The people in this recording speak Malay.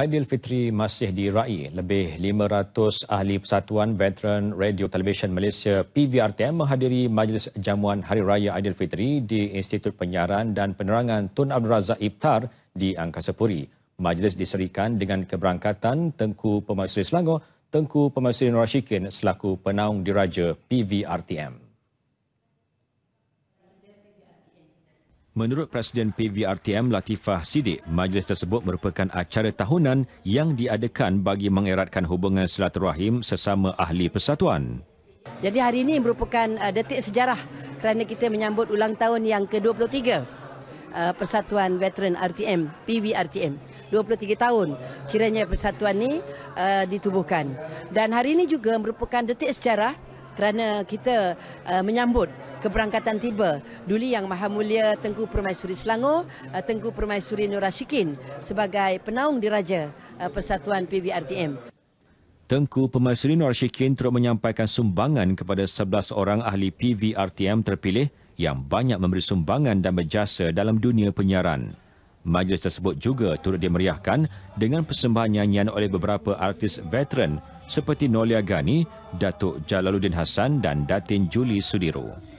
Aidilfitri masih diraih. Lebih 500 ahli persatuan veteran radio televisyen Malaysia PVRTM menghadiri majlis jamuan Hari Raya Aidilfitri di Institut Penyiaran dan Penerangan Tun Abdul Razak Iftar di Angkasa Puri. Majlis diserikan dengan keberangkatan Tengku Pemaisuri Selangor, Tengku Pemaisuri Nur selaku penaung diraja PVRTM. Menurut Presiden PVRTM Latifah Sidik, majlis tersebut merupakan acara tahunan yang diadakan bagi mengeratkan hubungan silaturahim sesama ahli persatuan. Jadi hari ini merupakan uh, detik sejarah kerana kita menyambut ulang tahun yang ke-23 uh, Persatuan Veteran RTM, PVRTM. 23 tahun kiranya persatuan ini uh, ditubuhkan. Dan hari ini juga merupakan detik sejarah kerana kita menyambut keberangkatan tiba Duli Yang Maha Mulia Tengku Permaisuri Selangor, eh, Tengku Permaisuri Nur Ashikin sebagai penaung diraja eh, Persatuan PBRTM. Tengku Permaisuri Nur Ashikin turut menyampaikan sumbangan kepada 11 orang ahli PBRTM terpilih yang banyak memberi sumbangan dan berjasa dalam dunia penyiaran. Majlis tersebut juga turut dimeriahkan dengan persembahan nyanyian oleh beberapa artis veteran seperti Nolia Gani, Datuk Jalaluddin Hassan dan Datin Juli Sudiru.